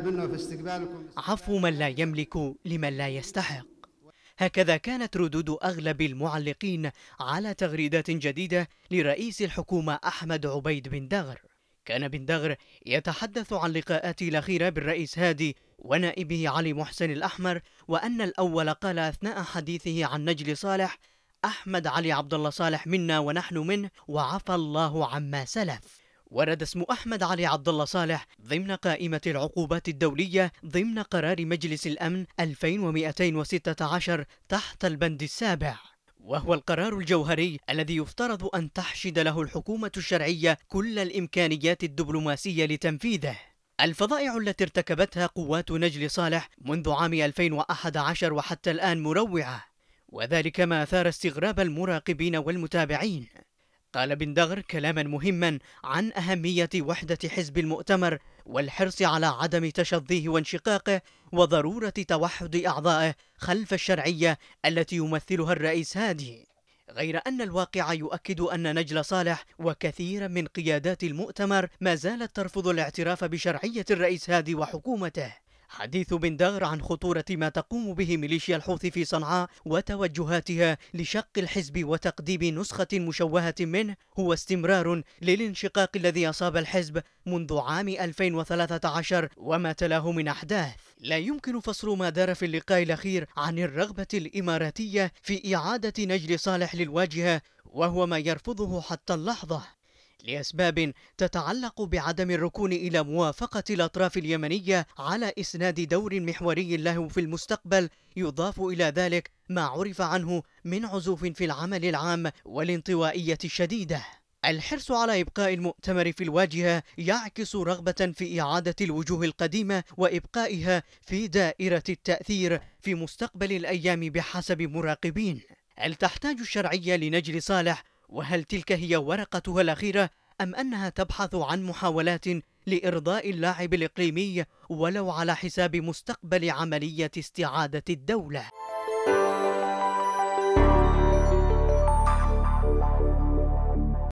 في استقبالكم عفو من لا يملك لمن لا يستحق هكذا كانت ردود أغلب المعلقين على تغريدات جديدة لرئيس الحكومة أحمد عبيد بن دغر كان بن دغر يتحدث عن لقاءاته الأخيرة بالرئيس هادي ونائبه علي محسن الأحمر وأن الأول قال أثناء حديثه عن نجل صالح أحمد علي عبد الله صالح منا ونحن منه وعفى الله عما سلف ورد اسم أحمد علي عبد الله صالح ضمن قائمة العقوبات الدولية ضمن قرار مجلس الأمن 2216 تحت البند السابع وهو القرار الجوهري الذي يفترض أن تحشد له الحكومة الشرعية كل الإمكانيات الدبلوماسية لتنفيذه الفظائع التي ارتكبتها قوات نجل صالح منذ عام 2011 وحتى الآن مروعة وذلك ما أثار استغراب المراقبين والمتابعين قال بن دغر كلاما مهما عن أهمية وحدة حزب المؤتمر والحرص على عدم تشظيه وانشقاقه وضرورة توحد أعضائه خلف الشرعية التي يمثلها الرئيس هادي غير أن الواقع يؤكد أن نجل صالح وكثيرا من قيادات المؤتمر ما زالت ترفض الاعتراف بشرعية الرئيس هادي وحكومته حديث بن دغر عن خطورة ما تقوم به ميليشيا الحوثي في صنعاء وتوجهاتها لشق الحزب وتقديم نسخة مشوهة منه هو استمرار للانشقاق الذي أصاب الحزب منذ عام 2013 وما تلاه من أحداث لا يمكن فصل ما دار في اللقاء الأخير عن الرغبة الإماراتية في إعادة نجل صالح للواجهة وهو ما يرفضه حتى اللحظة لأسباب تتعلق بعدم الركون إلى موافقة الأطراف اليمنية على إسناد دور محوري له في المستقبل يضاف إلى ذلك ما عرف عنه من عزوف في العمل العام والانطوائية الشديدة الحرص على إبقاء المؤتمر في الواجهة يعكس رغبة في إعادة الوجوه القديمة وإبقائها في دائرة التأثير في مستقبل الأيام بحسب مراقبين هل تحتاج الشرعية لنجل صالح وهل تلك هي ورقتها الأخيرة أم أنها تبحث عن محاولات لإرضاء اللاعب الإقليمي ولو على حساب مستقبل عملية استعادة الدولة؟